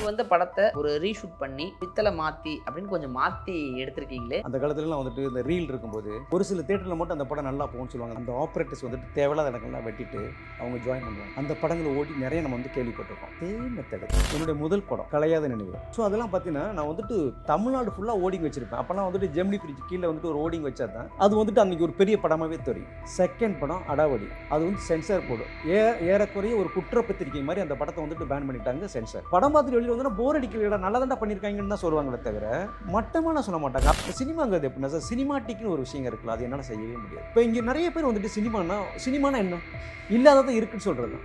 நீங்கள் வந்து படத்தை ஒரு ரீஷூட் பண்ணி பித்தளை மாற்றி அப்படின்னு கொஞ்சம் மாற்றி எடுத்திருக்கீங்களே அந்த காலத்துலலாம் வந்துட்டு இந்த ரீல் இருக்கும்போது ஒரு சில தேட்டரில் மட்டும் அந்த படம் நல்லா போகும்னு சொல்லுவாங்க அந்த ஆப்ரேட்டர்ஸ் வந்துட்டு தேவையில்லாத இடங்கள்லாம் வெட்டிட்டு அவங்க ஜாயின் பண்ணுவாங்க அந்த படங்களை ஓடி நிறைய நம்ம வந்து கேள்விப்பட்டிருக்கோம் அதே மெத்தடு என்னுடைய முதல் படம் கலையாத நினைவு ஸோ அதெல்லாம் பார்த்தீங்கன்னா நான் வந்துட்டு தமிழ்நாடு ஃபுல்லாக ஓடிங் வச்சிருப்பேன் அப்போலாம் வந்துட்டு ஜெமினி பிரிட்ஜ் கீழே வந்துட்டு ஒரு ஓடிங் வச்சா தான் அது வந்துட்டு அன்றைக்கி ஒரு பெரிய படமாகவே தெரியும் செகண்ட் படம் அடாவடி அது வந்து சென்சார் போர்டு ஏ ஏறக்குறைய ஒரு குற்ற பத்திரிகை மாதிரி அந்த படத்தை வந்துட்டு பேன் பண்ணிட்டாங்க சென்சார் படம் பார்த்துட்டு படங்கள் வந்து போர் அடிக்கிற நல்லா தான் பண்ணியிருக்காங்கன்னு தான் சொல்லுவாங்களே தவிர மட்டமாக நான் சொல்ல மாட்டாங்க அப்போ சினிமாங்கிறது எப்படின்னா சார் சினிமாட்டிக்னு ஒரு விஷயம் இருக்குல்ல அது என்னால் செய்யவே முடியாது இப்போ இங்கே நிறைய பேர் வந்துட்டு சினிமானா சினிமானா என்ன இல்லாததான் இருக்குன்னு சொல்கிறது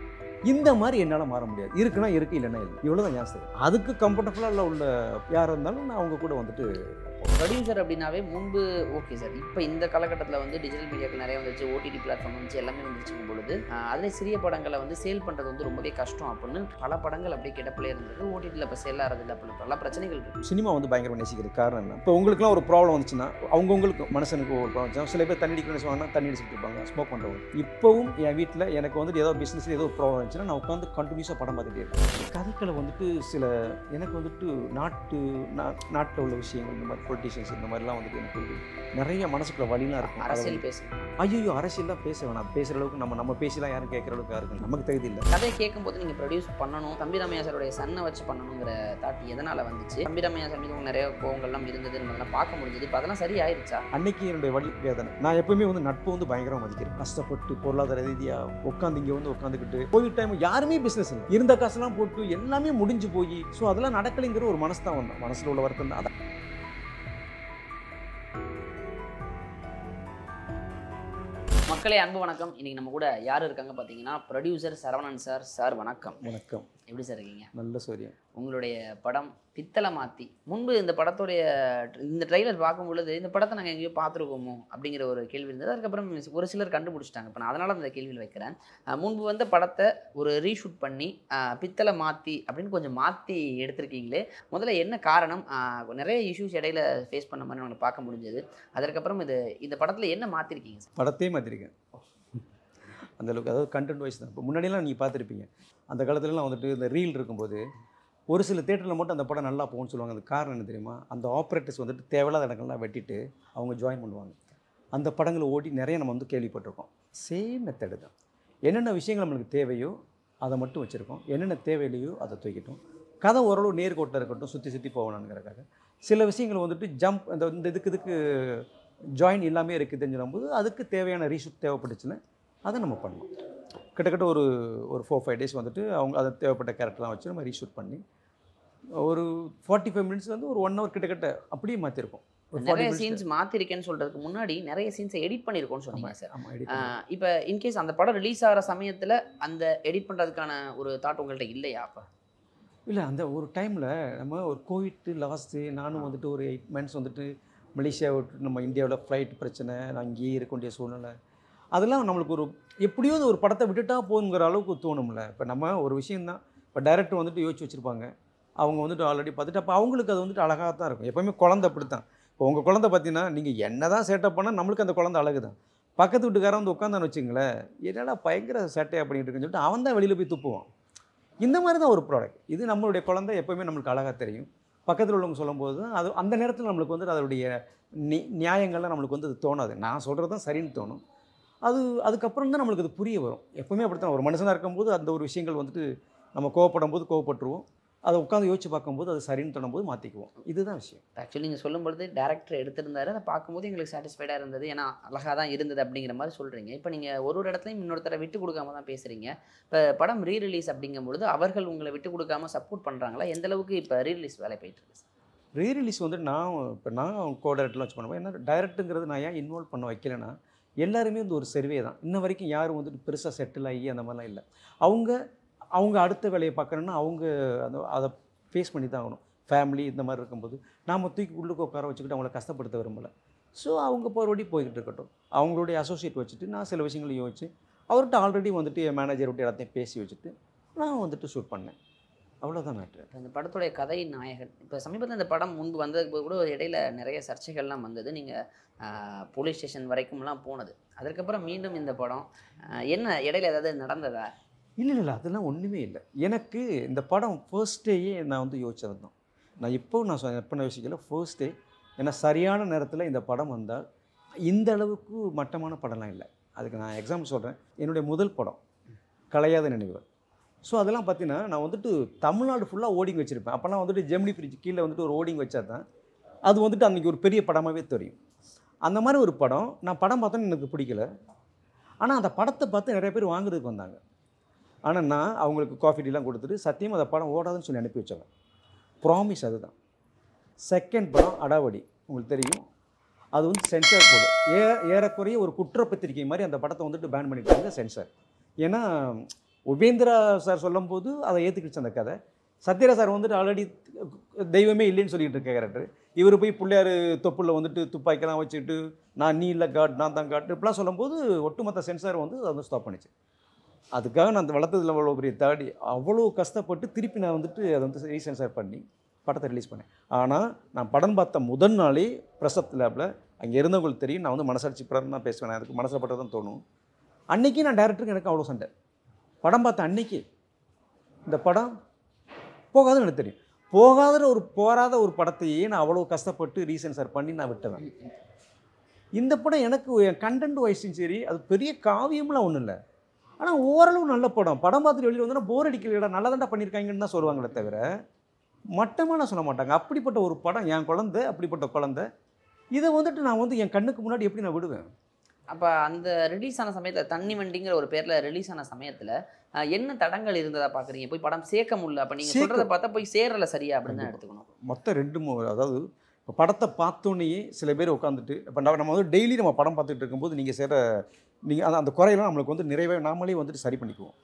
இந்த மாதிரி என்னால் மாற முடியாது இருக்குன்னா இருக்குது இல்லைன்னா இல்லை இவ்வளோ தான் ஏன் சார் அதுக்கு கம்ஃபர்டபுளாக உள்ள யாராக இருந்தாலும் நான் அவங்க கூட வந்துட்டு ப்ரொடியூசர் அப்படின்னாவே முன்பு ஓகே சார் இப்போ இந்த காலகட்டத்தில் வந்து டிஜிட்டல் மீடியாக்கள் நிறைய வந்துச்சு ஓடிடி பிளாட்ஃபார்ம் வந்துச்சு எல்லாமே வந்துருச்சுக்கும் பொழுது அதில் சிறிய படங்களை வந்து சேல் பண்ணுறது வந்து ரொம்பவே கஷ்டம் அப்படின்னு பல படங்கள் அப்படியே கிடப்பிலே இருந்தது ஓடிடியில் இப்போ சேல் ஆகிறது அப்படின்னு பல பிரச்சனைகள் இருக்கு சினிமா வந்து பயங்கரமாக நேசிக்கிறது காரணம் என்ன இப்போ உங்களுக்குலாம் ஒரு ப்ராப்ளம் வந்துச்சுன்னா அவங்கவுங்களுக்கு மனசனுக்கு ஒரு ப்ராப்ளம் சில பேர் தண்ணி அடிக்கணும்னு சொன்னால் தண்ணி அடிச்சுட்டு இருப்பாங்க ஸ்மோக் பண்ணுறவங்க இப்போவும் என் வீட்டில் எனக்கு வந்துட்டு ஏதோ பிஸ்னஸ் ஏதோ ஒரு ப்ராப்ளம் வந்துச்சுன்னா நான் உட்காந்து கண்டினியூஸாக படம் பார்த்துட்டே இருக்கேன் கதைகளை வந்துட்டு சில எனக்கு வந்துட்டு நாட்டு நாட்டில் உள்ள விஷயங்கள் இந்த மாதிரி பொலிட்டிஷியன்ஸ் இந்த மாதிரிலாம் வந்துட்டு எனக்கு நிறைய மனசுக்குள்ள வழிலாம் இருக்கும் அரசியல் பேச ஐயோ தான் பேச வேணாம் பேசுகிற அளவுக்கு நம்ம நம்ம பேசிலாம் யாரும் கேட்குற அளவுக்கு இருக்கும் நமக்கு தகுதி இல்லை கதையை கேட்கும்போது நீங்கள் ப்ரொடியூஸ் பண்ணணும் தம்பிராமையா சாருடைய சன்னை வச்சு பண்ணணுங்கிற தாட்டி எதனால் வந்துச்சு தம்பிராமையா சார் மீது நிறைய கோவங்கள்லாம் இருந்தது நம்மளாம் பார்க்க முடிஞ்சது இப்போ அதெல்லாம் சரி ஆயிடுச்சா அன்னைக்கு என்னுடைய வழி வேதனை நான் எப்பவுமே வந்து நட்பு வந்து பயங்கரமாக மதிக்கிறேன் கஷ்டப்பட்டு பொருளாதார ரீதியாக உட்காந்து இங்கே வந்து உட்காந்துக்கிட்டு கோவிட் டைம் யாருமே பிஸ்னஸ் இல்லை இருந்த காசுலாம் போட்டு எல்லாமே முடிஞ்சு போய் ஸோ அதெல்லாம் நடக்கலைங்கிற ஒரு மனசு தான் வந்தோம் மனசில் உள்ள வருத்தம் தான் மக்களே அன்பு வணக்கம் இன்னைக்கு நம்ம கூட யார் இருக்காங்க பார்த்தீங்கன்னா ப்ரொடியூசர் சரவணன் சார் சார் வணக்கம் வணக்கம் எப்படி சார் இருக்கீங்க நல்ல சூரியன் உங்களுடைய படம் பித்தளை மாற்றி முன்பு இந்த படத்துடைய இந்த ட்ரைலர் பார்க்கும் பொழுது இந்த படத்தை நாங்கள் எங்கேயோ பார்த்துருக்கோமோ அப்படிங்கிற ஒரு கேள்வி இருந்தது அதுக்கப்புறம் ஒரு சிலர் கண்டுபிடிச்சிட்டாங்க இப்போ நான் அதனால் அந்த கேள்வியில் வைக்கிறேன் முன்பு வந்த படத்தை ஒரு ரீஷூட் பண்ணி பித்தளை மாற்றி அப்படின்னு கொஞ்சம் மாற்றி எடுத்திருக்கீங்களே முதல்ல என்ன காரணம் நிறைய இஷ்யூஸ் இடையில ஃபேஸ் பண்ண மாதிரி நாங்கள் பார்க்க முடிஞ்சது அதற்கப்புறம் இது இந்த படத்தில் என்ன மாற்றிருக்கீங்க சார் படத்தையும் மாற்றிருக்கேன் அந்தளவுக்கு அதாவது கண்டென்ட் வைஸ் தான் இப்போ முன்னாடியெல்லாம் நீங்கள் பார்த்துருப்பீங்க அந்த காலத்துலலாம் வந்துட்டு இந்த ரீல் இருக்கும்போது ஒரு சில தேட்டரில் மட்டும் அந்த படம் நல்லா போகணும்னு சொல்லுவாங்க அந்த காரணம் என்ன தெரியுமா அந்த ஆப்ரேட்டர்ஸ் வந்துட்டு தேவையில்லாத இடங்கள்லாம் வெட்டிட்டு அவங்க ஜாயின் பண்ணுவாங்க அந்த படங்களை ஓடி நிறைய நம்ம வந்து கேள்விப்பட்டிருக்கோம் சேம் மெத்தடு தான் என்னென்ன விஷயங்கள் நம்மளுக்கு தேவையோ அதை மட்டும் வச்சுருக்கோம் என்னென்ன தேவையிலையோ அதை தூக்கிட்டோம் கதை ஓரளவு நேர்கோட்டில் இருக்கட்டும் சுற்றி சுற்றி போகணுங்கிறக்காக சில விஷயங்கள் வந்துட்டு ஜம்ப் அந்த இந்த இதுக்கு இதுக்கு ஜாயின் எல்லாமே இருக்குதுன்னு சொல்லும்போது அதுக்கு தேவையான ரீஷூட் தேவைப்பட்டுச்சுன்னு அதை நம்ம பண்ணோம் கிட்டத்தட்ட ஒரு ஒரு ஃபோர் ஃபைவ் டேஸ் வந்துட்டு அவங்க அதை தேவைப்பட்ட கேரக்டர்லாம் வச்சு நம்ம ரீஷூட் பண்ணி ஒரு ஃபார்ட்டி ஃபைவ் மினிட்ஸ் வந்து ஒரு ஒன் ஹவர் கிட்டத்தட்ட அப்படியே மாற்றிருக்கோம் நிறைய சீன்ஸ் மாத்திருக்கேன்னு சொல்கிறதுக்கு முன்னாடி நிறைய சீன்ஸை எடிட் பண்ணியிருக்கோம்னு சொன்னீங்க சார் இப்போ இன்கேஸ் அந்த படம் ரிலீஸ் ஆகிற சமயத்தில் அந்த எடிட் பண்ணுறதுக்கான ஒரு தாட் உங்கள்கிட்ட இல்லையா அப்போ இல்லை அந்த ஒரு டைமில் நம்ம ஒரு கோவிட் லாஸ்ட்டு நானும் வந்துட்டு ஒரு எயிட் மந்த்ஸ் வந்துட்டு மலேசியா நம்ம இந்தியாவில் ஃப்ளைட் பிரச்சனை நான் இங்கேயே இருக்க வேண்டிய சூழ்நிலை அதெல்லாம் நம்மளுக்கு ஒரு எப்படியோ ஒரு படத்தை விட்டுட்டா போகுங்கிற அளவுக்கு தோணும்ல இப்போ நம்ம ஒரு விஷயந்தான் இப்போ டைரக்டர் வந்துட்டு யோசிச்சு வச்சுருப்பாங்க அவங்க வந்துட்டு ஆல்ரெடி பார்த்துட்டு அப்போ அவங்களுக்கு அது வந்துட்டு அழகாக தான் இருக்கும் எப்போயுமே குழந்தை அப்படி தான் இப்போ உங்கள் குழந்தை பார்த்தீங்கன்னா நீங்கள் என்ன தான் செட்டப் பண்ணால் நம்மளுக்கு அந்த குழந்தை அழகு தான் பக்கத்து வீட்டுக்காரன் வந்து உட்காந்தான்னு வச்சுங்களேன் என்னடா பயங்கர சேட்டை அப்படின்ட்டு இருக்குன்னு சொல்லிட்டு அவன் தான் வெளியில் போய் துப்புவான் இந்த மாதிரி தான் ஒரு ப்ராடக்ட் இது நம்மளுடைய குழந்தை எப்போயுமே நம்மளுக்கு அழகாக தெரியும் பக்கத்தில் உள்ளவங்க சொல்லும்போது தான் அது அந்த நேரத்தில் நம்மளுக்கு வந்துட்டு அதனுடைய நியாயங்கள்லாம் நம்மளுக்கு வந்து அது தோணாது நான் சொல்கிறது தான் சரின்னு தோணும் அது அதுக்கப்புறம் தான் நம்மளுக்கு அது புரிய வரும் எப்பவுமே அப்படித்தான் ஒரு மனுஷனாக இருக்கும்போது அந்த ஒரு விஷயங்கள் வந்துட்டு நம்ம கோவப்படும் போது கோவப்பட்டுருவோம் அதை உட்காந்து யோசிச்சு பார்க்கும்போது அது சரின்னு தோணும்போது மாற்றிக்குவோம் இதுதான் விஷயம் ஆக்சுவலி நீங்கள் சொல்லும்பொழுது டேரக்டர் எடுத்திருந்தாரு அதை பார்க்கும்போது எங்களுக்கு சாட்டிஸ்ஃபைடாக இருந்தது ஏன்னா அழகாக தான் இருந்தது அப்படிங்கிற மாதிரி சொல்கிறீங்க இப்போ நீங்கள் ஒரு ஒரு இடத்துலையும் இன்னொருத்தரை விட்டு கொடுக்காம தான் பேசுகிறீங்க இப்போ படம் ரீ ரிலீஸ் அப்படிங்கும்பொழுது அவர்கள் உங்களை விட்டு கொடுக்காம சப்போர்ட் பண்ணுறாங்களா எந்த அளவுக்கு இப்போ ரீ ரிலீஸ் வேலை போயிட்டுருக்கு ரீ ரிலீஸ் வந்து நான் இப்போ நான் கோ டேரக்டர்லாம் வச்சு பண்ணுவேன் ஏன்னா டைரக்ட்டுங்கிறது நான் ஏன் இன்வால்வ் பண்ண வைக்கலைன்னா எல்லாருமே வந்து ஒரு சர்வே தான் இன்ன வரைக்கும் யாரும் வந்துட்டு பெருசாக செட்டில் ஆகி அந்த மாதிரிலாம் இல்லை அவங்க அவங்க அடுத்த வேலையை பார்க்கணுன்னா அவங்க அந்த அதை ஃபேஸ் பண்ணி தான் ஆகணும் ஃபேமிலி இந்த மாதிரி இருக்கும்போது நாம் தூக்கி உள்ளுக்கு உட்கார வச்சுக்கிட்டு அவங்கள கஷ்டப்படுத்த விரும்பலை ஸோ அவங்க போகிறபடி போய்கிட்டு இருக்கட்டும் அவங்களுடைய அசோசியேட் வச்சுட்டு நான் சில விஷயங்களையும் யோசிச்சு அவர்கிட்ட ஆல்ரெடி வந்துட்டு என் மேனேஜர்கிட்ட எல்லாத்தையும் பேசி வச்சுட்டு நான் வந்துட்டு ஷூட் பண்ணேன் அவ்வளோதான் மேட்ரு அந்த படத்துடைய கதை நாயகன் இப்போ சமீபத்தில் இந்த படம் முன்பு வந்ததுக்கு கூட இடையில நிறைய சர்ச்சைகள்லாம் வந்தது நீங்கள் போலீஸ் ஸ்டேஷன் வரைக்கும்லாம் போனது அதுக்கப்புறம் மீண்டும் இந்த படம் என்ன இடையில ஏதாவது நடந்ததா இல்லை இல்லை அதெல்லாம் ஒன்றுமே இல்லை எனக்கு இந்த படம் ஃபர்ஸ்ட் டேயே நான் வந்து யோசிச்சிருந்தோம் நான் இப்போ நான் எப்போ நான் யோசிக்கல ஃபர்ஸ்ட் டே ஏன்னா சரியான நேரத்தில் இந்த படம் வந்தால் இந்த அளவுக்கு மட்டமான படம்லாம் இல்லை அதுக்கு நான் எக்ஸாம்பிள் சொல்கிறேன் என்னுடைய முதல் படம் கலையாத நினைவுகள் ஸோ அதெல்லாம் பார்த்தீங்கன்னா நான் வந்துட்டு தமிழ்நாடு ஃபுல்லாக ஓடிங் வச்சுருப்பேன் அப்போலாம் வந்துட்டு ஜெமினி ஃப்ரிட்ஜ் கீழே வந்துட்டு ஒரு ஓடிங் வச்சா தான் அது வந்துட்டு அன்றைக்கி ஒரு பெரிய படமாகவே தெரியும் அந்த மாதிரி ஒரு படம் நான் படம் பார்த்தோன்னு எனக்கு பிடிக்கல ஆனால் அந்த படத்தை பார்த்து நிறைய பேர் வாங்குறதுக்கு வந்தாங்க ஆனால் நான் அவங்களுக்கு காஃபி டீலாம் கொடுத்துட்டு சத்தியமாக அந்த படம் ஓடாதுன்னு சொல்லி அனுப்பி வச்சவன் ப்ராமிஸ் அதுதான் செகண்ட் படம் அடாவடி உங்களுக்கு தெரியும் அது வந்து சென்சார் போடு ஏ ஏறக்குறைய ஒரு குற்றப்பத்திரிக்கை மாதிரி அந்த படத்தை வந்துட்டு பேன் பண்ணிட்டாங்க சென்சார் ஏன்னா உபேந்திரா சார் சொல்லும்போது அதை ஏற்றுக்கிடுச்சு அந்த கதை சத்யரா சார் வந்துட்டு ஆல்ரெடி தெய்வமே இல்லைன்னு சொல்லிட்டு இருக்க கேரக்டர் இவர் போய் பிள்ளையார் தொப்புளில் வந்துட்டு துப்பாக்கிலாம் வச்சுட்டு நான் நீ இல்லை காட் நான் தான் காட் இப்படிலாம் சொல்லும்போது ஒட்டுமொத்த சென்சார் வந்து அதை வந்து ஸ்டாப் பண்ணிச்சு அதுக்காக நான் அந்த வளர்த்ததில் அவ்வளோ பெரிய தாடி அவ்வளோ கஷ்டப்பட்டு திருப்பி நான் வந்துட்டு அதை வந்து ரீசென்சார் பண்ணி படத்தை ரிலீஸ் பண்ணேன் ஆனால் நான் படம் பார்த்த முதல் நாளே பிரசத் லேபில் அங்கே இருந்தவங்களுக்கு தெரியும் நான் வந்து மனசாட்சி படம் நான் பேசுவேன் அதுக்கு மனசில் பட்டதான் தோணும் அன்றைக்கி நான் டேரக்டருக்கு எனக்கு அவ்வளோ சண்டை படம் பார்த்த அன்னைக்கு இந்த படம் போகாதுன்னு எனக்கு தெரியும் போகாத ஒரு போராத ஒரு படத்தையே நான் அவ்வளோ கஷ்டப்பட்டு சார் பண்ணி நான் விட்டுவேன் இந்த படம் எனக்கு என் கண்டென்ட் வைஸும் சரி அது பெரிய காவியம்லாம் ஒன்றும் இல்லை ஆனால் ஓரளவு நல்ல படம் படம் பார்த்துட்டு வெளியில் வந்தோன்னா போர் அடிக்கலடா நல்லா தான் பண்ணியிருக்காங்கன்னு தான் சொல்லுவாங்களே தவிர மட்டமாக நான் சொல்ல மாட்டாங்க அப்படிப்பட்ட ஒரு படம் என் குழந்த அப்படிப்பட்ட குழந்த இதை வந்துட்டு நான் வந்து என் கண்ணுக்கு முன்னாடி எப்படி நான் விடுவேன் அப்போ அந்த ரிலீஸ் ஆன சமயத்தில் தண்ணி வண்டிங்கிற ஒரு பேரில் ரிலீஸ் ஆன சமயத்தில் என்ன தடங்கள் இருந்ததா பார்க்குறீங்க போய் படம் சேர்க்க முடியல அப்போ நீங்கள் சொல்கிறத பார்த்தா போய் சேரலை சரியா அப்படின்னு தான் எடுத்துக்கணும் மொத்தம் ரெண்டு அதாவது இப்போ படத்தை பார்த்தோன்னே சில பேர் உட்காந்துட்டு இப்போ நம்ம வந்து டெய்லி நம்ம படம் பார்த்துட்டு இருக்கும்போது நீங்கள் சேர நீங்கள் அந்த அந்த குறையெல்லாம் நம்மளுக்கு வந்து நிறைவே நாமளே வந்துட்டு சரி பண்ணிக்குவோம்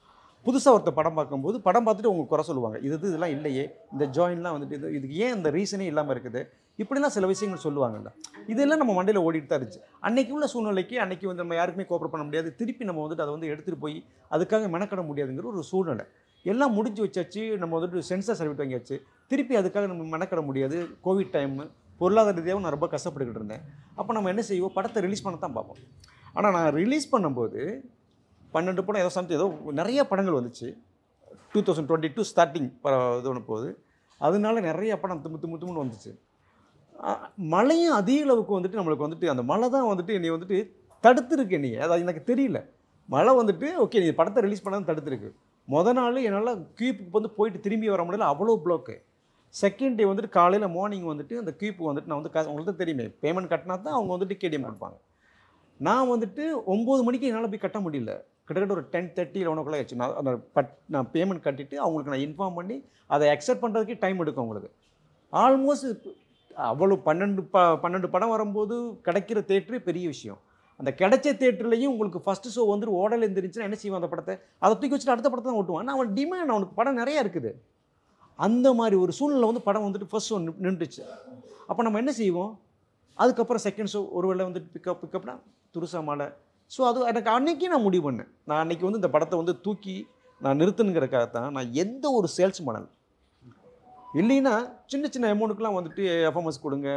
புதுசாக ஒருத்தர் படம் பார்க்கும்போது படம் பார்த்துட்டு உங்களுக்கு குறை சொல்லுவாங்க இது இது இதெல்லாம் இல்லையே இந்த ஜாயின்லாம் வந்துட்டு இது இதுக்கு ஏன் இந்த ரீசனே இல்லாமல் இருக்குது இப்படிலாம் சில விஷயங்கள் சொல்லுவாங்கல்ல இதெல்லாம் நம்ம மண்டையில் ஓடிட்டு தான் இருந்துச்சு அன்றைக்கு உள்ள சூழ்நிலைக்கு அன்றைக்கி வந்து நம்ம யாருக்குமே கோப்பரேட் பண்ண முடியாது திருப்பி நம்ம வந்துட்டு அதை வந்து எடுத்துகிட்டு போய் அதுக்காக மெனக்கட முடியாதுங்கிற ஒரு சூழ்நிலை எல்லாம் முடிஞ்சு வச்சாச்சு நம்ம வந்துட்டு சென்சார் சர்வீட் வாங்கியாச்சு திருப்பி அதுக்காக நம்ம மெனக்கட முடியாது கோவிட் டைமு பொருளாதார ரீதியாகவும் நான் ரொம்ப கஷ்டப்பட்டுக்கிட்டு இருந்தேன் அப்போ நம்ம என்ன செய்வோம் படத்தை ரிலீஸ் பண்ண தான் பார்ப்போம் ஆனால் நான் ரிலீஸ் பண்ணும்போது பன்னெண்டு படம் ஏதோ சம்திங் ஏதோ நிறைய படங்கள் வந்துச்சு two thousand twenty two starting இது ஒன்று போகுது அதனால நிறைய படம் தும்மு முத்துமுன்னு வந்துச்சு மழையும் அதிக அளவுக்கு வந்துட்டு நம்மளுக்கு வந்துட்டு அந்த மழை தான் வந்துட்டு நீ வந்துட்டு தடுத்துருக்கு நீ அதாவது எனக்கு தெரியல மழை வந்துட்டு ஓகே நீ படத்தை ரிலீஸ் பண்ணாலும் தடுத்துருக்கு மொதல் நாள் என்னால் கியூப்புக்கு வந்து போயிட்டு திரும்பி வர முடியல அவ்வளோ ப்ளோக்கு செகண்ட் டே வந்துட்டு காலையில் மார்னிங் வந்துட்டு அந்த கியூப்பு வந்துட்டு நான் வந்து காசு தான் தெரியுமே பேமெண்ட் கட்டினா தான் அவங்க வந்துட்டு கேடிஎம் கொடுப்பாங்க நான் வந்துட்டு ஒம்பது மணிக்கு என்னால் போய் கட்ட முடியல கிட்டத்தட்ட ஒரு ten thirty eleven o'clock ஆச்சு நான் அந்த பட் நான் பேமெண்ட் கட்டிவிட்டு அவங்களுக்கு நான் இன்ஃபார்ம் பண்ணி அதை அக்செப்ட் பண்ணுறதுக்கே டைம் எடுக்கும் அவங்களுக்கு ஆல்மோஸ்ட் அவ்வளோ பன்னெண்டு ப பன்னெண்டு படம் வரும்போது கிடைக்கிற தேட்ரு பெரிய விஷயம் அந்த கிடைச்ச தேட்டர்லையும் உங்களுக்கு ஃபஸ்ட்டு ஷோ வந்து ஓடல் எழுந்திரிச்சுன்னா என்ன செய்வோம் அந்த படத்தை அதை தூக்கி வச்சுட்டு அடுத்த படத்தை தான் ஓட்டுவான் ஆனால் அவன் டிமாண்ட் அவனுக்கு படம் நிறையா இருக்குது அந்த மாதிரி ஒரு சூழ்நிலை வந்து படம் வந்துட்டு ஃபஸ்ட் ஷோ நின்றுச்சு அப்போ நம்ம என்ன செய்வோம் அதுக்கப்புறம் செகண்ட் ஷோ ஒரு வேளை வந்துட்டு பிக்கப் பிக்கப்னா துருசா மாலை ஸோ அது எனக்கு அன்றைக்கி நான் முடிவு பண்ணேன் நான் அன்றைக்கி வந்து இந்த படத்தை வந்து தூக்கி நான் நிறுத்துனுங்கிறக்காக தான் நான் எந்த ஒரு சேல்ஸ் பண்ணல இல்லைன்னா சின்ன சின்ன அமௌண்ட்டுக்கெலாம் வந்துட்டு எஃப்எம்எஸ் கொடுங்க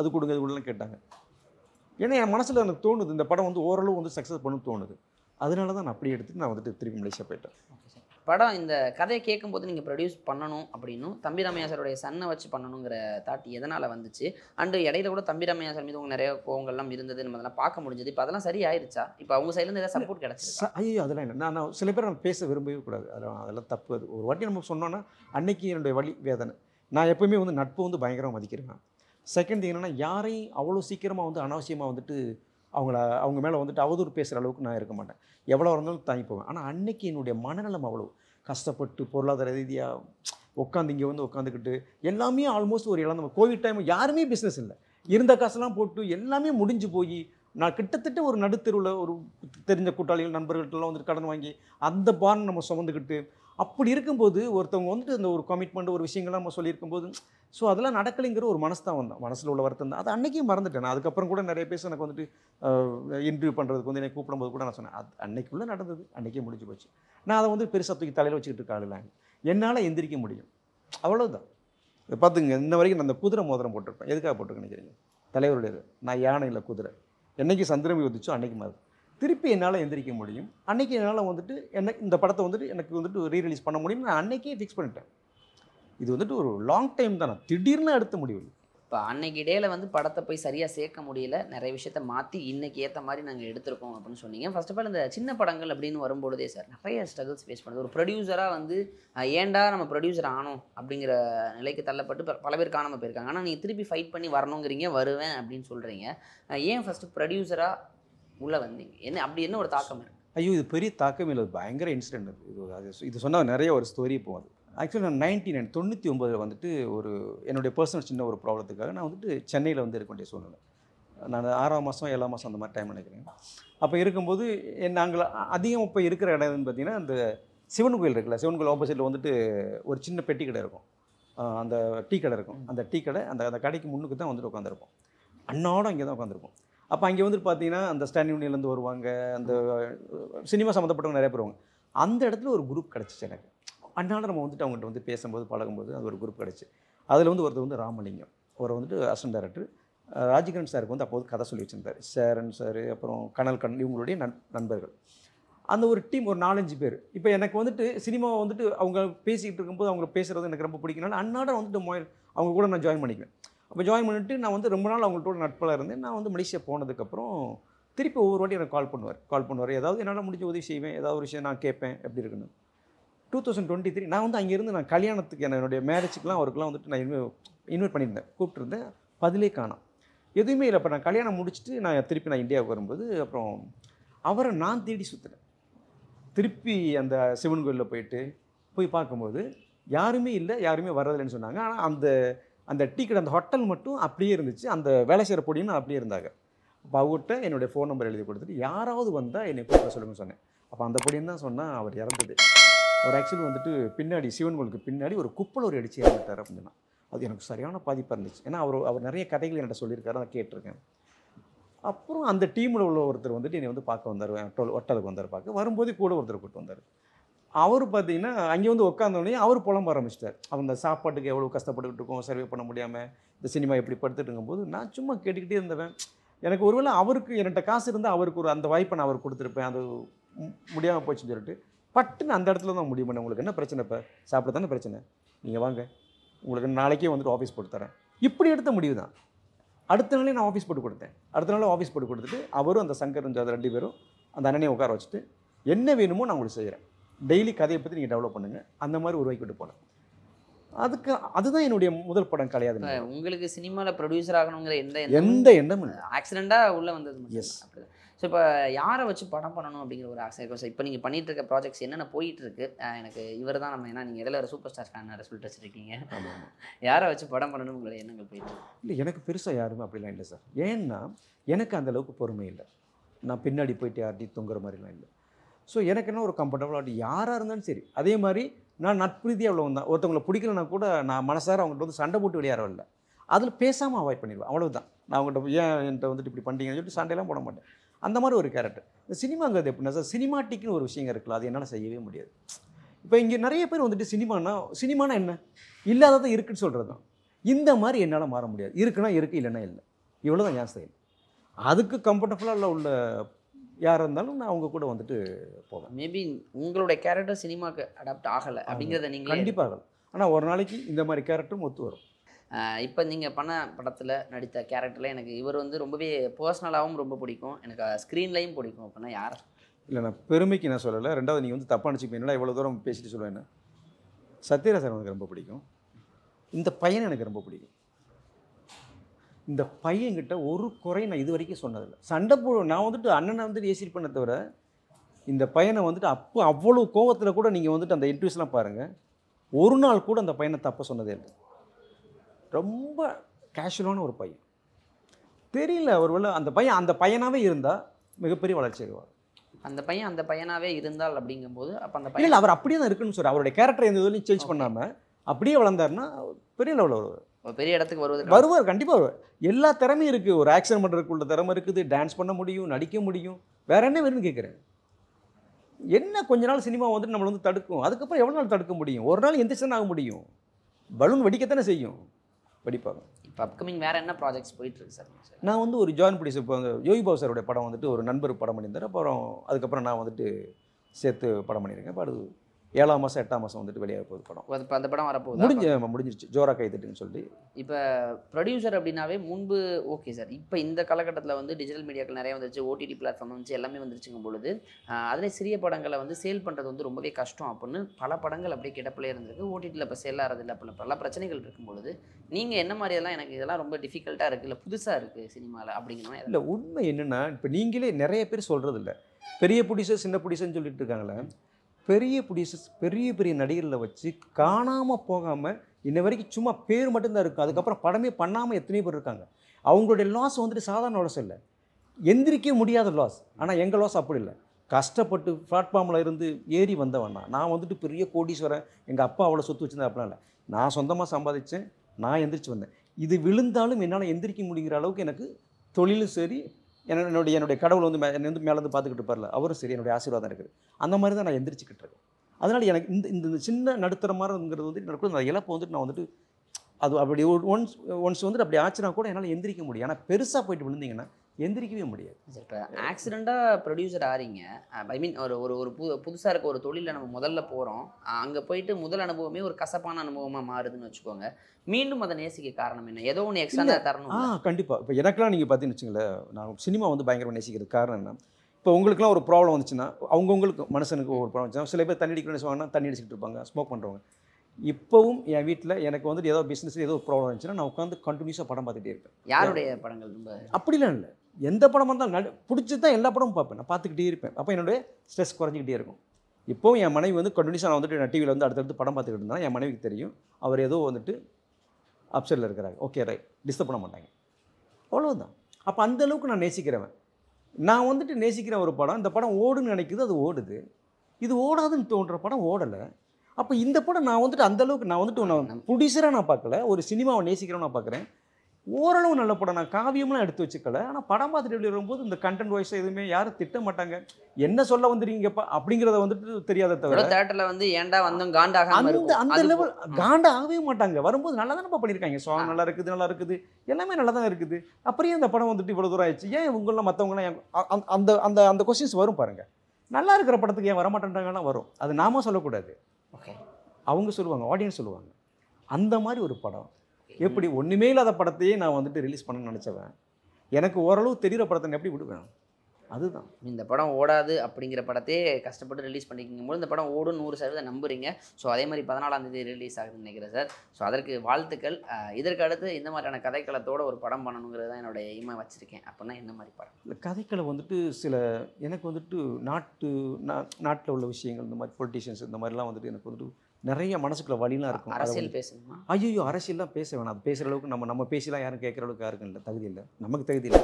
அது கொடுங்க இது கொடுலாம் கேட்டாங்க ஏன்னா என் மனசில் எனக்கு தோணுது இந்த படம் வந்து ஓரளவு வந்து சக்ஸஸ் பண்ணு தோணுது அதனால தான் நான் அப்படியே எடுத்துகிட்டு நான் வந்துட்டு திருப்பி மலேசியா போயிட்டேன் படம் இந்த கதையை கேட்கும்போது நீங்கள் ப்ரொடியூஸ் பண்ணணும் அப்படின்னும் தம்பி ராமையா சாருடைய சன்னை வச்சு பண்ணணுங்கிற தாட் எதனால் வந்துச்சு அண்டு இடையில கூட தம்பி ரமையா சார் மீது உங்கள் நிறைய கோவங்கள்லாம் இருந்தது நம்ம அதெல்லாம் பார்க்க முடிஞ்சது இப்போ அதெல்லாம் சரி ஆயிருச்சா இப்போ அவங்க சைட்லேருந்து ஏதாவது சப்போர்ட் கிடச்சிருச்சா ஐயோ அதெல்லாம் இல்லை நான் சில பேர் நம்ம பேச விரும்பவே கூடாது அதெல்லாம் அதெல்லாம் தப்பு அது ஒரு வாட்டி நம்ம சொன்னோன்னா அன்னைக்கு என்னுடைய வழி வேதனை நான் எப்போயுமே வந்து நட்பு வந்து பயங்கரமாக மதிக்கிறேன் செகண்ட் திங் என்னென்னா யாரையும் அவ்வளோ சீக்கிரமாக வந்து அனாவசியமாக வந்துட்டு அவங்கள அவங்க மேலே வந்துட்டு அவதூறு பேசுகிற அளவுக்கு நான் இருக்க மாட்டேன் எவ்வளோ இருந்தாலும் தாங்கி போவேன் ஆனால் அன்னைக்கு என்னுடைய மனநலம் அவ்வளோ கஷ்டப்பட்டு பொருளாதார ரீதியாக உட்காந்து இங்கே வந்து உட்காந்துக்கிட்டு எல்லாமே ஆல்மோஸ்ட் ஒரு இழந்த கோவிட் டைம் யாருமே பிஸ்னஸ் இல்லை இருந்த காசெல்லாம் போட்டு எல்லாமே முடிஞ்சு போய் நான் கிட்டத்தட்ட ஒரு நடுத்தருவில் ஒரு தெரிஞ்ச கூட்டாளிகள் நண்பர்கள்ட்டெல்லாம் வந்துட்டு கடன் வாங்கி அந்த பான் நம்ம சுமந்துக்கிட்டு அப்படி இருக்கும்போது ஒருத்தவங்க வந்துட்டு இந்த ஒரு கமிட்மெண்ட் ஒரு விஷயங்கள்லாம் நம்ம சொல்லியிருக்கும் போது ஸோ அதெல்லாம் நடக்கலைங்கிற ஒரு தான் வந்தோம் மனசில் உள்ள வருத்தம் தான் அது அன்னைக்கும் மறந்துட்டேன் அதுக்கப்புறம் கூட நிறைய பேர் எனக்கு வந்துட்டு இன்டர்வியூ பண்ணுறதுக்கு வந்து என்னை கூப்பிடும்போது கூட நான் சொன்னேன் அது அன்னைக்குள்ளே நடந்தது அன்றைக்கே முடிஞ்சு போச்சு நான் அதை வந்து பெருசாக தூக்கி தலையில் வச்சுக்கிட்டு இருக்காள் என்னால் எந்திரிக்க முடியும் அவ்வளோதான் பார்த்துங்க இன்ன வரைக்கும் நான் அந்த குதிரை மோதிரம் போட்டிருப்பேன் எதுக்காக போட்டிருக்கேன் நினைக்கிறீங்க தலைவருடையது நான் யானை இல்லை குதிரை என்றைக்கு சந்திரமி வந்துச்சோ அன்றைக்கு மாதிரி திருப்பி என்னால் எந்திரிக்க முடியும் அன்றைக்கி என்னால் வந்துட்டு என்ன இந்த படத்தை வந்துட்டு எனக்கு வந்துட்டு ரீரிலீஸ் பண்ண முடியும் நான் அன்றைக்கே ஃபிக்ஸ் பண்ணிட்டேன் இது வந்துட்டு ஒரு லாங் டைம் தானே திடீர்னு எடுத்த முடிவு இப்போ அன்னைக்கு இடையில வந்து படத்தை போய் சரியாக சேர்க்க முடியல நிறைய விஷயத்த மாற்றி இன்னைக்கு ஏற்ற மாதிரி நாங்கள் எடுத்திருக்கோம் அப்படின்னு சொன்னீங்க ஃபர்ஸ்ட் ஆஃப் ஆல் இந்த சின்ன படங்கள் அப்படின்னு வரும்பொழுதே சார் நிறைய ஸ்ட்ரகிள்ஸ் ஃபேஸ் பண்ணுது ஒரு ப்ரொடியூசராக வந்து ஏண்டா நம்ம ப்ரொடியூசர் ஆனோம் அப்படிங்கிற நிலைக்கு தள்ளப்பட்டு பல பேர் காணாமல் போயிருக்காங்க ஆனால் நீங்கள் திருப்பி ஃபைட் பண்ணி வரணுங்கிறீங்க வருவேன் அப்படின்னு சொல்கிறீங்க ஏன் ஃபஸ்ட்டு ப்ரொடியூசராக உள்ளே வந்தீங்க என்ன அப்படி என்ன ஒரு தாக்கம் இருக்குது ஐயோ இது பெரிய தாக்கம் இல்லை பயங்கர இன்சிடென்ட் இது அது இது சொன்னால் நிறைய ஒரு ஸ்டோரி போகுது ஆக்சுவலி நான் நைன்டி நைன் தொண்ணூற்றி ஒம்பதில் வந்துட்டு ஒரு என்னுடைய பர்சனல் சின்ன ஒரு ப்ராப்ளத்துக்காக நான் வந்துட்டு சென்னையில் வந்து இருக்க வேண்டிய சூழ்நிலை நான் ஆறாம் மாதம் ஏழாம் மாதம் அந்த மாதிரி டைம் நினைக்கிறேன் அப்போ இருக்கும்போது நாங்கள் அதிகம் இப்போ இருக்கிற இடம்னு பார்த்தீங்கன்னா அந்த சிவன் கோயில் இருக்குல்ல சிவன் கோயில் ஆப்போசிட்டில் வந்துட்டு ஒரு சின்ன பெட்டி கடை இருக்கும் அந்த டீ கடை இருக்கும் அந்த டீ கடை அந்த அந்த கடைக்கு முன்னுக்கு தான் வந்துட்டு உட்காந்துருப்போம் அன்னோட இங்கே தான் உட்காந்துருப்போம் அப்போ அங்கே வந்துட்டு பார்த்தீங்கன்னா அந்த ஸ்டாண்ட் யூனியன்லேருந்து வருவாங்க அந்த சினிமா சம்மந்தப்பட்டவங்க நிறைய பேர் வருவாங்க அந்த இடத்துல ஒரு குரூப் கிடச்சிச்சு எனக்கு அன்றாட நம்ம வந்துட்டு அவங்ககிட்ட வந்து பேசும்போது பழகும்போது அது ஒரு குரூப் கிடச்சி அதில் வந்து ஒருத்தர் வந்து ராமலிங்கம் அவர் வந்துட்டு அசிஸ்டன்ட் டேரக்டர் ராஜிகரன் சாருக்கு வந்து அப்போது கதை சொல்லி வச்சுருந்தார் சேரன் சார் அப்புறம் கனல் கண் இவங்களுடைய நண் நண்பர்கள் அந்த ஒரு டீம் ஒரு நாலஞ்சு பேர் இப்போ எனக்கு வந்துட்டு சினிமாவை வந்துட்டு அவங்க பேசிக்கிட்டு இருக்கும்போது அவங்க பேசுகிறது எனக்கு ரொம்ப பிடிக்கனால அன்னாடம் வந்துட்டு மொய் அவங்க கூட நான் ஜாயின் பண்ணிக்குவேன் அப்போ ஜாயின் பண்ணிட்டு நான் வந்து ரொம்ப நாள் அவங்கள்ட்ட நட்பலாக இருந்தேன் நான் வந்து மலேசியா போனதுக்கப்புறம் திருப்பி ஒவ்வொரு வாட்டி எனக்கு கால் பண்ணுவார் கால் பண்ணுவார் ஏதாவது என்னால் முடிஞ்ச உதவி செய்வேன் ஏதாவது ஒரு விஷயம் நான் கேட்பேன் எப்படி இருக்குன்னு டூ தௌசண்ட் டுவெண்ட்டி த்ரீ நான் வந்து அங்கேருந்து நான் கல்யாணத்துக்கு என்னுடைய மேரேஜுக்குலாம் அவருக்குலாம் வந்துட்டு நான் இன்வைட் இன்வைட் பண்ணியிருந்தேன் கூப்பிட்டுருந்தேன் பதிலே காணும் எதுவுமே இல்லை இப்போ நான் கல்யாணம் முடிச்சுட்டு நான் திருப்பி நான் இந்தியாவுக்கு வரும்போது அப்புறம் அவரை நான் தேடி சுற்றுனேன் திருப்பி அந்த சிவன் கோயிலில் போயிட்டு போய் பார்க்கும்போது யாருமே இல்லை யாருமே வர்றதில்லைன்னு சொன்னாங்க ஆனால் அந்த அந்த டீ கடை அந்த ஹோட்டல் மட்டும் அப்படியே இருந்துச்சு அந்த வேலை செய்கிற பொடியும் அப்படியே இருந்தாங்க அப்போ அவர்கிட்ட என்னுடைய ஃபோன் நம்பர் எழுதி கொடுத்துட்டு யாராவது வந்தால் என்னை கூப்பிட சொல்லுங்கன்னு சொன்னேன் அப்போ அந்த பொடியும் தான் சொன்னால் அவர் இறந்தது அவர் ஆக்சுவலி வந்துட்டு பின்னாடி சிவன் கோளுக்கு பின்னாடி ஒரு குப்பல் ஒரு அடிச்சு இறந்துட்டார் அப்படின்னா அது எனக்கு சரியான பாதிப்பாக இருந்துச்சு ஏன்னா அவர் அவர் நிறைய கதைகள் என்கிட்ட சொல்லியிருக்காரு நான் கேட்டிருக்கேன் அப்புறம் அந்த டீமில் உள்ள ஒருத்தர் வந்துட்டு என்னை வந்து பார்க்க வந்தார் ஒட்டலுக்கு வந்தார் பார்க்க வரும்போது கூட ஒருத்தர் கூப்பிட்டு வந்தார் அவர் பார்த்தீங்கன்னா அங்கே வந்து உட்காந்தோடனே அவர் புலம்ப ஆரம்பிச்சிட்டார் அந்த சாப்பாட்டுக்கு எவ்வளோ கஷ்டப்பட்டுக்கிட்டு இருக்கோம் சர்வே பண்ண முடியாமல் இந்த சினிமா இப்படி படுத்துட்டுங்கும் போது நான் சும்மா கேட்டுக்கிட்டே இருந்தவன் எனக்கு ஒருவேளை அவருக்கு என்கிட்ட காசு இருந்தால் அவருக்கு ஒரு அந்த வாய்ப்பை நான் அவர் கொடுத்துருப்பேன் அது முடியாமல் போச்சுன்னு சொல்லிட்டு பட்டுன்னு அந்த இடத்துல தான் முடியும் உங்களுக்கு என்ன பிரச்சனை இப்போ சாப்பிட தானே பிரச்சனை நீங்கள் வாங்க உங்களுக்கு நாளைக்கே வந்துட்டு ஆஃபீஸ் போட்டு இப்படி எடுத்த முடிவு தான் அடுத்த நாளே நான் ஆஃபீஸ் போட்டு கொடுத்தேன் அடுத்த நாளும் ஆஃபீஸ் போட்டு கொடுத்துட்டு அவரும் அந்த சங்கர் ரெண்டு பேரும் அந்த அண்ணனையும் உட்கார வச்சுட்டு என்ன வேணுமோ நான் உங்களுக்கு செய்கிறேன் டெய்லி கதையை பற்றி நீங்கள் டெவலப் பண்ணுங்கள் அந்த மாதிரி உருவாக்கி விட்டு போகலாம் அதுக்கு அதுதான் என்னுடைய முதல் படம் கிடையாது உங்களுக்கு சினிமாவில் ப்ரொடியூசர் ஆகணுங்கிற எந்த எந்த எண்ணம் ஆக்சிடெண்ட்டாக உள்ளே வந்தது எஸ் ஸோ இப்போ யாரை வச்சு படம் பண்ணணும் அப்படிங்கிற ஒரு ஆசை இருக்கும் சார் இப்போ நீங்கள் பண்ணிட்டு இருக்க ப்ராஜெக்ட்ஸ் என்னென்ன போயிட்டு இருக்கு எனக்கு இவர் தான் நம்ம ஏன்னா நீங்கள் எதில் ஒரு சூப்பர் ஸ்டார் ஃபேன் சொல்லிட்டு வச்சுருக்கீங்க யாரை வச்சு படம் பண்ணணும் உங்களுடைய எண்ணங்கள் போயிட்டு இல்லை எனக்கு பெருசாக யாருமே அப்படிலாம் இல்லை சார் ஏன்னா எனக்கு அந்தளவுக்கு பொறுமை இல்லை நான் பின்னாடி போயிட்டு யார்டி தொங்குற மாதிரிலாம் இல்லை ஸோ எனக்கு என்ன ஒரு கம்ஃபர்டபுளாக யாராக இருந்தாலும் சரி அதே மாதிரி நான் நட்புரீதியாக அவ்வளோ வந்தேன் ஒருத்தவங்களை பிடிக்கலனா கூட நான் மனசார அவங்கள்ட்ட வந்து சண்டை போட்டு விளையாடவில்லை அதில் பேசாமல் அவாய்ட் பண்ணிடுவேன் தான் நான் அவங்கள்ட்ட ஏன் என்கிட்ட வந்துட்டு இப்படி பண்ணிட்டீங்கன்னு சொல்லிட்டு சண்டையெல்லாம் போட மாட்டேன் அந்த மாதிரி ஒரு கேரக்டர் இந்த சினிமாங்கிறது எப்படின்னா சார் சினிமாட்டிக்னு ஒரு விஷயம் இருக்குல்ல அது என்னால் செய்யவே முடியாது இப்போ இங்கே நிறைய பேர் வந்துட்டு சினிமானா சினிமானா என்ன இல்லாததான் இருக்குன்னு சொல்கிறது தான் இந்த மாதிரி என்னால் மாற முடியாது இருக்குன்னா இருக்குது இல்லைன்னா இல்லை இவ்வளோ தான் ஏன் செய்யணும் அதுக்கு கம்ஃபர்டபுளாக உள்ள யாராக இருந்தாலும் நான் அவங்க கூட வந்துட்டு போவேன் மேபி உங்களுடைய கேரக்டர் சினிமாவுக்கு அடாப்ட் ஆகலை அப்படிங்கிறத நீங்கள் கண்டிப்பாக ஆனால் ஒரு நாளைக்கு இந்த மாதிரி கேரக்டரும் ஒத்து வரும் இப்போ நீங்கள் பண்ண படத்தில் நடித்த கேரக்டரில் எனக்கு இவர் வந்து ரொம்பவே பர்சனலாகவும் ரொம்ப பிடிக்கும் எனக்கு ஸ்க்ரீன்லையும் பிடிக்கும் அப்படின்னா யார் இல்லை நான் பெருமைக்கு நான் சொல்லலை ரெண்டாவது நீங்கள் வந்து தப்பாக நினச்சிப்பீங்களா இவ்வளோ தூரம் பேசிட்டு சொல்லுவேன் சத்யராசன் எனக்கு ரொம்ப பிடிக்கும் இந்த பையன் எனக்கு ரொம்ப பிடிக்கும் இந்த பையன்கிட்ட ஒரு குறை நான் இது வரைக்கும் சொன்னதில்லை சண்டை போ நான் வந்துட்டு அண்ணனை வந்துட்டு ஏசிட் பண்ண தவிர இந்த பையனை வந்துட்டு அப்போ அவ்வளோ கோவத்தில் கூட நீங்கள் வந்துட்டு அந்த இன்டர்வியூஸ்லாம் பாருங்கள் ஒரு நாள் கூட அந்த பையனை தப்ப சொன்னதே இல்லை ரொம்ப கேஷுவலான ஒரு பையன் தெரியல வேலை அந்த பையன் அந்த பையனாகவே இருந்தால் மிகப்பெரிய வளர்ச்சி அடைவார் அந்த பையன் அந்த பையனாகவே இருந்தால் அப்படிங்கும்போது அப்போ அந்த பையன் அவர் அப்படியே தான் இருக்குன்னு சொல்கிறார் அவருடைய கேரக்டர் எந்த இதுலையும் சேஞ்ச் பண்ணாமல் அப்படியே வளர்ந்தாருன்னா பெரிய லெவலில் வருவார் பெரிய இடத்துக்கு வருவது வருவார் கண்டிப்பாக வருவார் எல்லா திறமையும் இருக்குது ஒரு ஆக்ஷன் பண்ணுறதுக்குள்ள திறமை இருக்குது டான்ஸ் பண்ண முடியும் நடிக்க முடியும் வேறு என்ன வேணும்னு கேட்குறேன் என்ன கொஞ்ச நாள் சினிமா வந்துட்டு நம்மளை வந்து தடுக்கும் அதுக்கப்புறம் எவ்வளோ நாள் தடுக்க முடியும் ஒரு நாள் எந்த ஆக முடியும் பலூன் வெடிக்கத்தானே செய்யும் வெடிப்பாங்க இப்போ அப்கமிங் வேறு என்ன ப்ராஜெக்ட்ஸ் போயிட்டுருக்கு சார் நான் வந்து ஒரு ஜாயின் பிடிச்ச இப்போ அந்த யோகி பாபு சாருடைய படம் வந்துட்டு ஒரு நண்பர் படம் பண்ணியிருந்தார் அப்புறம் அதுக்கப்புறம் நான் வந்துட்டு சேர்த்து படம் பண்ணியிருக்கேன் அப்போ அது ஏழாம் மாதம் எட்டாம் மாதம் வந்துட்டு வெளியாக போகுது படம் இப்போ அந்த படம் வரப்போகுது முடிஞ்ச முடிஞ்சிருச்சு ஜோரா கைத்தட்டுன்னு சொல்லி இப்போ ப்ரொடியூசர் அப்படின்னாவே முன்பு ஓகே சார் இப்போ இந்த காலகட்டத்தில் வந்து டிஜிட்டல் மீடியாக்கள் நிறைய வந்துருச்சு ஓடிடி பிளாட்ஃபார்ம் வந்துச்சு எல்லாமே வந்துருச்சுங்கும் பொழுது அதில் சிறிய படங்களை வந்து சேல் பண்ணுறது வந்து ரொம்பவே கஷ்டம் அப்படின்னு பல படங்கள் அப்படியே கிடப்பிலே இருந்திருக்கு ஓடிடியில் இப்போ சேல் ஆகிறது இல்லை அப்படின்னு பல பிரச்சனைகள் இருக்கும் பொழுது நீங்கள் என்ன மாதிரியெல்லாம் எனக்கு இதெல்லாம் ரொம்ப டிஃபிகல்ட்டாக இருக்குது இல்லை புதுசாக இருக்குது சினிமாவில் அப்படிங்கிற இல்லை உண்மை என்னென்னா இப்போ நீங்களே நிறைய பேர் சொல்கிறது இல்லை பெரிய பிடிச்ச சின்ன பிடிச்சன்னு சொல்லிட்டு இருக்காங்களே பெரிய ப்ரொடியூசர்ஸ் பெரிய பெரிய நடிகர்களை வச்சு காணாமல் போகாமல் இன்ன வரைக்கும் சும்மா பேர் மட்டும்தான் இருக்கும் அதுக்கப்புறம் படமே பண்ணாமல் எத்தனையோ பேர் இருக்காங்க அவங்களுடைய லாஸ் வந்துட்டு சாதாரண லாஸ் இல்லை எந்திரிக்க முடியாத லாஸ் ஆனால் எங்கள் லாஸ் அப்படி இல்லை கஷ்டப்பட்டு பிளாட்ஃபார்மில் இருந்து ஏறி வந்தவன்னா நான் வந்துட்டு பெரிய கோடீஸ்வரன் எங்கள் அப்பா அவ்வளோ சொத்து வச்சுருந்தா அப்படிலாம் இல்லை நான் சொந்தமாக சம்பாதிச்சேன் நான் எந்திரிச்சு வந்தேன் இது விழுந்தாலும் என்னால் எந்திரிக்க முடிங்கிற அளவுக்கு எனக்கு தொழிலும் சரி என்னுடைய என்னுடைய கடவுள் வந்து என்னை வந்து மேலேருந்து பார்த்துக்கிட்டு இருப்பார்ல அவரும் சரி என்னுடைய ஆசீர்வாதம் இருக்குது அந்த மாதிரி தான் நான் எந்திரிச்சிக்கிட்டு இருக்கேன் அதனால் எனக்கு இந்த இந்த சின்ன நடுத்தர மாதிரிங்கிறது வந்து எனக்கு அந்த இழப்பு வந்துட்டு நான் வந்துட்டு அது அப்படி ஒன்ஸ் ஒன்ஸ் வந்துட்டு அப்படி ஆச்சுனா கூட என்னால் எந்திரிக்க முடியும் ஆனால் பெருசாக போயிட்டு விழுந்தீங்கன்னா எந்திரிக்கவே முடியாது இப்போ ஆக்சிடெண்ட்டாக ப்ரொடியூசர் ஆறீங்க ஐ மீன் ஒரு ஒரு ஒரு புது புதுசாக இருக்க ஒரு தொழிலில் நம்ம முதல்ல போகிறோம் அங்கே போயிட்டு முதல் அனுபவமே ஒரு கசப்பான அனுபவமாக மாறுதுன்னு வச்சுக்கோங்க மீண்டும் அதை நேசிக்க காரணம் என்ன ஏதோ ஒன்று எக்ஸ்ட்ரா தரணும் ஆ கண்டிப்பாக இப்போ எனக்குலாம் நீங்கள் பார்த்தீங்கன்னு வச்சுங்களேன் நான் சினிமா வந்து பயங்கரமாக நேசிக்கிறது காரணம் என்ன இப்போ உங்களுக்குலாம் ஒரு ப்ராப்ளம் வந்துச்சுன்னா அவங்கவுங்களுக்கு மனுஷனுக்கு ஒரு ப்ராப்ளம் வந்துச்சுன்னா சில பேர் தண்ணி அடிக்கணும்னு சொன்னாங்கன்னா தண்ணி அடிச்சுட்டு இருப்பாங்க ஸ்மோக் பண்ணுறவங்க இப்போவும் என் வீட்டில் எனக்கு வந்துட்டு ஏதோ பிஸ்னஸ் ஏதோ ப்ராப்ளம் இருந்துச்சுன்னா நான் உட்காந்து கண்டினியூஸாக படம் பார்த்துட்டே இருப்பேன் யாருடைய படங்கள் ரொம்ப அப்படிலாம் இல்லை எந்த படமாக இருந்தாலும் நடு பிடிச்சி தான் எல்லா படமும் பார்ப்பேன் நான் பார்த்துக்கிட்டே இருப்பேன் அப்போ என்னுடைய ஸ்ட்ரெஸ் குறைஞ்சிக்கிட்டே இருக்கும் இப்போவும் என் மனைவி வந்து கண்டினியூஸாக நான் வந்துட்டு நான் டிவியில் வந்து அடுத்தடுத்து படம் பார்த்துக்கிட்டு இருந்தால் என் மனைவிக்கு தெரியும் அவர் ஏதோ வந்துட்டு அப்செட்டில் இருக்கிறாங்க ஓகே ரைட் டிஸ்டர்ப் பண்ண மாட்டாங்க அவ்வளோதான் அப்போ அந்தளவுக்கு நான் நேசிக்கிறவன் நான் வந்துட்டு நேசிக்கிற ஒரு படம் இந்த படம் ஓடுன்னு நினைக்குது அது ஓடுது இது ஓடாதுன்னு தோன்ற படம் ஓடலை அப்போ இந்த படம் நான் வந்துட்டு அந்தளவுக்கு நான் வந்துட்டு ஒன்று ப்ரொடியூசராக நான் பார்க்கல ஒரு சினிமாவை நேசிக்கிறவன் நான் பார்க்குறேன் ஓரளவு நல்ல படம் நான் காவியம்லாம் எடுத்து வச்சுக்கல ஆனால் படம் பார்த்துட்டு வெளியே வரும்போது இந்த கண்டென்ட் வைஸ் எதுவுமே யாரும் திட்ட மாட்டாங்க என்ன சொல்ல வந்துருக்கீங்கப்பா அப்படிங்கிறத வந்துட்டு தெரியாத தவிர தேட்டரில் வந்து ஏன்டா வந்து காண்டாக அந்த அந்த லெவல் காண்டா ஆகவே மாட்டாங்க வரும்போது நல்லா தானே பண்ணியிருக்காங்க சாங் நல்லா இருக்குது நல்லா இருக்குது எல்லாமே நல்லா தான் இருக்குது அப்புறம் அந்த படம் வந்துட்டு இவ்வளோ தூரம் ஆயிடுச்சு ஏன் உங்களெலாம் மற்றவங்களாம் அந்த அந்த அந்த கொஸ்டின்ஸ் வரும் பாருங்கள் நல்லா இருக்கிற படத்துக்கு ஏன் வரமாட்டேன்றாங்கன்னா வரும் அது நாம சொல்லக்கூடாது ஓகே அவங்க சொல்லுவாங்க ஆடியன்ஸ் சொல்லுவாங்க அந்த மாதிரி ஒரு படம் எப்படி ஒன்றுமே இல்லாத படத்தையே நான் வந்துட்டு ரிலீஸ் பண்ணணும்னு நினச்சவேன் எனக்கு ஓரளவு தெரிகிற படத்தை எப்படி விடுவேன் அதுதான் இந்த படம் ஓடாது அப்படிங்கிற படத்தையே கஷ்டப்பட்டு ரிலீஸ் பண்ணிக்கிங்க போது இந்த படம் ஓடும் நூறு சதவீதம் நம்புறீங்க ஸோ அதே மாதிரி பதினாலாம் தேதி ரிலீஸ் ஆகுதுன்னு நினைக்கிறேன் சார் ஸோ அதற்கு வாழ்த்துக்கள் இதற்கு அடுத்து இந்த மாதிரியான கதைக்களத்தோட ஒரு படம் பண்ணணுங்கிறது தான் என்னோட எய்மை வச்சுருக்கேன் அப்படின்னா என்ன மாதிரி படம் இல்லை கதைக்களை வந்துட்டு சில எனக்கு வந்துட்டு நாட்டு நாட்டில் உள்ள விஷயங்கள் இந்த மாதிரி பொலிட்டிஷியன்ஸ் இந்த மாதிரிலாம் வந்துட்டு எனக்கு வந்துட்டு நிறைய மனசுக்குள்ள வழிலாம் இருக்கும் அரசியல் பேசணுமா ஐயோ அரசியல்லாம் பேச வேணாம் அது பேசுகிற அளவுக்கு நம்ம நம்ம பேசிலாம் யாரும் கேட்குற அளவுக்கு யாருக்கும் இல்லை தகுதி இல்லை நமக்கு தகுதி இல்லை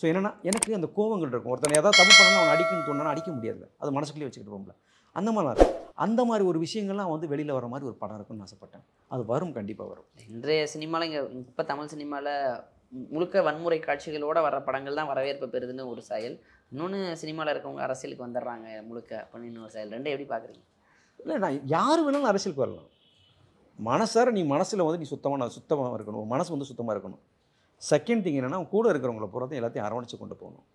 ஸோ என்னென்னா எனக்கு அந்த கோவங்கள் இருக்கும் ஒருத்தனை ஏதாவது தப்பு பண்ணணும் அவன் அடிக்கணும்னு தோணுனா அடிக்க முடியாது அது மனசுக்குள்ளேயே வச்சுக்கிட்டு போகல அந்த மாதிரி அந்த மாதிரி ஒரு விஷயங்கள்லாம் வந்து வெளியில் வர மாதிரி ஒரு படம் இருக்கும்னு ஆசைப்பட்டேன் அது வரும் கண்டிப்பாக வரும் இன்றைய சினிமாவில் இங்கே இப்போ தமிழ் சினிமாவில் முழுக்க வன்முறை காட்சிகளோடு வர படங்கள் தான் வரவேற்பு பெறுதுன்னு ஒரு செயல் இன்னொன்று சினிமாவில் இருக்கவங்க அரசியலுக்கு வந்துடுறாங்க முழுக்க அப்படின்னு ஒரு செயல் ரெண்டும் எப்படி பார்க்குறீங்க இல்லை நான் யார் வேணாலும் அரசியலுக்கு வரலாம் மனசார நீ மனசில் வந்து நீ சுத்தமாக சுத்தமாக இருக்கணும் மனசு வந்து சுத்தமாக இருக்கணும் செகண்ட் திங் என்னென்னா கூட இருக்கிறவங்கள போகிறதையும் எல்லாத்தையும் அரவணைச்சு கொண்டு போகணும்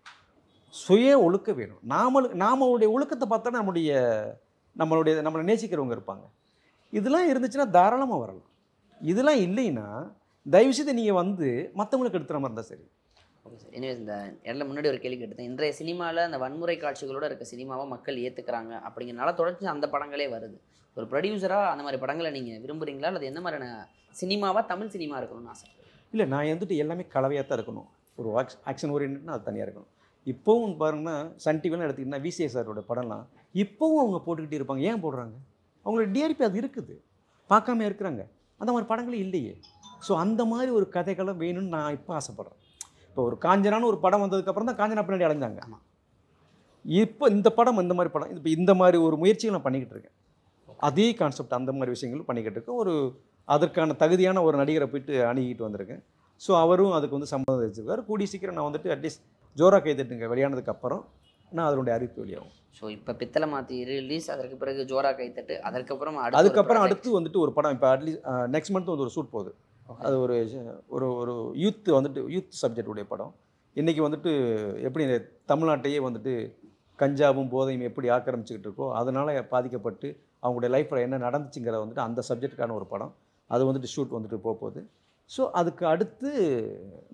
சுய ஒழுக்க வேணும் நாமளு நாமளுடைய ஒழுக்கத்தை பார்த்தா நம்முடைய நம்மளுடைய நம்மளை நேசிக்கிறவங்க இருப்பாங்க இதெல்லாம் இருந்துச்சுன்னா தாராளமாக வரலாம் இதெல்லாம் இல்லைன்னா தயவு செய்து நீங்கள் வந்து மற்றவங்களுக்கு எடுத்துகிற மாதிரி இருந்தால் சரி ஓகே சார் எனவே இந்த இடத்துல முன்னாடி ஒரு கேள்வி கேட்டேன் இன்றைய சினிமாவில் அந்த வன்முறை காட்சிகளோடு இருக்க சினிமாவை மக்கள் ஏற்றுக்கிறாங்க அப்படிங்கிறனால தொடர்ச்சி அந்த படங்களே வருது ஒரு ப்ரொடியூசராக அந்த மாதிரி படங்களை நீங்கள் விரும்புகிறீங்களா அல்லது எந்த மாதிரியான சினிமாவாக தமிழ் சினிமா இருக்கணும்னு ஆசை இல்லை நான் வந்துட்டு எல்லாமே கலவையாக தான் இருக்கணும் ஒரு ஆக்ஸ் ஆக்ஷன் ஓரியன்ட்னா அது தனியாக இருக்கணும் இப்போவும் பாருங்கன்னா சன் டிவிலாம் எடுத்துக்கிட்டா விசிஏ சாரோட படம்லாம் இப்போவும் அவங்க போட்டுக்கிட்டே இருப்பாங்க ஏன் போடுறாங்க அவங்களோட டிஆர்பி அது இருக்குது பார்க்காம இருக்கிறாங்க அந்த மாதிரி படங்களே இல்லையே ஸோ அந்த மாதிரி ஒரு கதைகளை வேணும்னு நான் இப்போ ஆசைப்பட்றேன் இப்போ ஒரு காஞ்சனானு ஒரு படம் வந்ததுக்கப்புறம் தான் காஞ்சனா பின்னாடி அடைஞ்சாங்க இப்போ இந்த படம் இந்த மாதிரி படம் இப்போ இந்த மாதிரி ஒரு முயற்சிகள் நான் பண்ணிக்கிட்டு இருக்கேன் அதே கான்செப்ட் அந்த மாதிரி விஷயங்களும் பண்ணிக்கிட்டு இருக்கேன் ஒரு அதற்கான தகுதியான ஒரு நடிகரை போயிட்டு அணுகிட்டு வந்திருக்கேன் ஸோ அவரும் அதுக்கு வந்து சம்மதம் வச்சுருக்காரு கூடி சீக்கிரம் நான் வந்துட்டு அட்லீஸ்ட் ஜோரா கைத்தட்டுங்க வெளியானதுக்கு அப்புறம் நான் அதனுடைய அறிவிப்பு வெளியாகும் ஸோ இப்போ பித்தளை மாற்றி ரிலீஸ் அதற்கு பிறகு ஜோரா கைத்தட்டு அதுக்கப்புறம் அதுக்கப்புறம் அடுத்து வந்துட்டு ஒரு படம் இப்போ அட்லீஸ்ட் நெக்ஸ்ட் மந்த் வந்து ஒரு ஷூட் போகுது அது ஒரு ஒரு ஒரு யூத் வந்துட்டு யூத் சப்ஜெக்டுடைய படம் இன்றைக்கி வந்துட்டு எப்படி தமிழ்நாட்டையே வந்துட்டு கஞ்சாவும் போதையும் எப்படி ஆக்கிரமிச்சுக்கிட்டு இருக்கோ அதனால் பாதிக்கப்பட்டு அவங்களுடைய லைஃப்பில் என்ன நடந்துச்சுங்கிறத வந்துட்டு அந்த சப்ஜெக்டுக்கான ஒரு படம் அது வந்துட்டு ஷூட் வந்துட்டு போக போகுது ஸோ அதுக்கு அடுத்து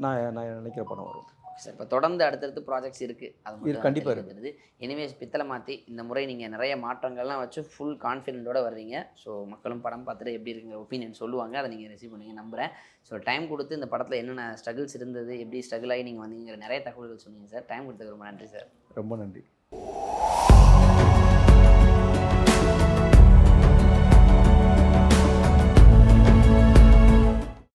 நான் நான் நினைக்கிற படம் வரும் சார் இப்போ தொடர்ந்து அடுத்தடுத்து ப்ராஜெக்ட்ஸ் இருக்குது அது கண்டிப்பாக இருக்குது இனிமே பித்தளை மாற்றி இந்த முறை நீங்கள் நிறைய மாற்றங்கள்லாம் வச்சு ஃபுல் கான்ஃபிடென்ட்டோடு வர்றீங்க ஸோ மக்களும் படம் பார்த்துட்டு எப்படி இருக்குங்கிற ஒப்பீனியன் சொல்லுவாங்க அதை நீங்கள் ரிசீவ் பண்ணிங்க நம்புகிறேன் ஸோ டைம் கொடுத்து இந்த படத்தில் என்னென்ன ஸ்ட்ரகிள்ஸ் இருந்தது எப்படி ஸ்ட்ரகிள் ஆகி நீங்கள் வந்தீங்கிற நிறைய தகவல்கள் சொன்னீங்க சார் டைம் கொடுத்துக்கு ரொம்ப நன்றி சார் ரொம்ப நன்றி